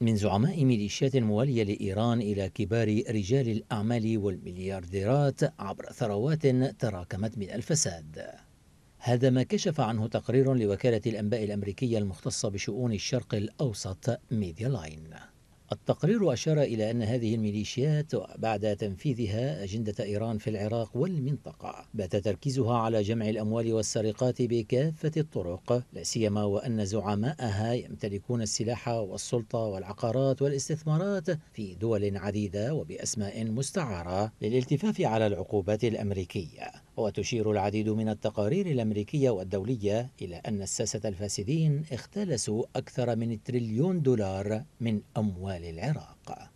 من زعماء ميليشيات موالية لإيران إلى كبار رجال الأعمال والمليارديرات عبر ثروات تراكمت من الفساد هذا ما كشف عنه تقرير لوكالة الأنباء الأمريكية المختصة بشؤون الشرق الأوسط ميديا لاين التقرير أشار إلى أن هذه الميليشيات بعد تنفيذها أجندة إيران في العراق والمنطقة بات تركيزها على جمع الأموال والسرقات بكافة الطرق لا سيما وأن زعماءها يمتلكون السلاح والسلطة والعقارات والاستثمارات في دول عديدة وبأسماء مستعارة للالتفاف على العقوبات الأمريكية وتشير العديد من التقارير الأمريكية والدولية إلى أن الساسة الفاسدين اختلسوا أكثر من تريليون دولار من أموال العراق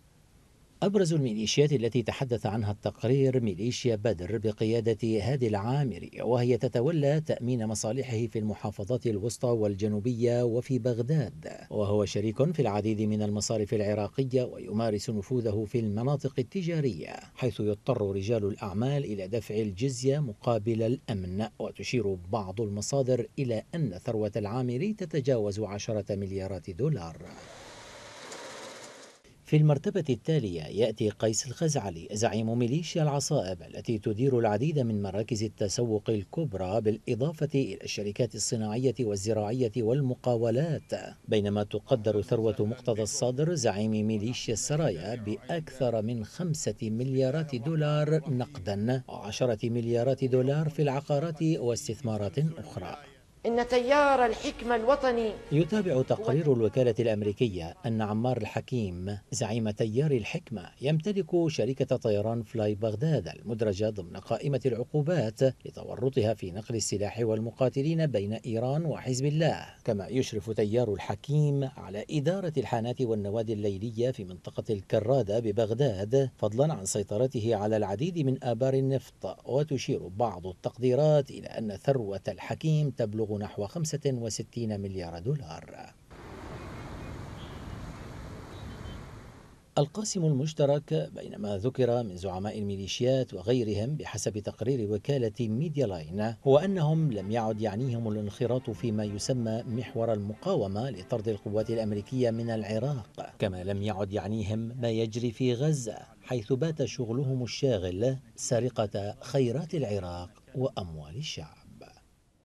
أبرز الميليشيات التي تحدث عنها التقرير ميليشيا بدر بقيادة هادي العامري وهي تتولى تأمين مصالحه في المحافظات الوسطى والجنوبية وفي بغداد وهو شريك في العديد من المصارف العراقية ويمارس نفوذه في المناطق التجارية حيث يضطر رجال الأعمال إلى دفع الجزية مقابل الأمن وتشير بعض المصادر إلى أن ثروة العامري تتجاوز عشرة مليارات دولار في المرتبة التالية يأتي قيس الخزعلي زعيم ميليشيا العصائب التي تدير العديد من مراكز التسوق الكبرى بالإضافة إلى الشركات الصناعية والزراعية والمقاولات بينما تقدر ثروة مقتضى الصدر زعيم ميليشيا السرايا بأكثر من خمسة مليارات دولار نقدا وعشرة مليارات دولار في العقارات واستثمارات أخرى إن تيار الحكمة الوطني يتابع تقرير الوكالة الأمريكية أن عمار الحكيم زعيم تيار الحكمة يمتلك شركة طيران فلاي بغداد المدرجة ضمن قائمة العقوبات لتورطها في نقل السلاح والمقاتلين بين إيران وحزب الله كما يشرف تيار الحكيم على إدارة الحانات والنوادي الليلية في منطقة الكرادة ببغداد فضلا عن سيطرته على العديد من آبار النفط وتشير بعض التقديرات إلى أن ثروة الحكيم تبلغ تبلغ نحو 65 مليار دولار القاسم المشترك بين ما ذكر من زعماء الميليشيات وغيرهم بحسب تقرير وكالة ميديا لاين هو أنهم لم يعد يعنيهم الانخراط فيما يسمى محور المقاومة لطرد القوات الأمريكية من العراق كما لم يعد يعنيهم ما يجري في غزة حيث بات شغلهم الشاغل سرقة خيرات العراق وأموال الشعب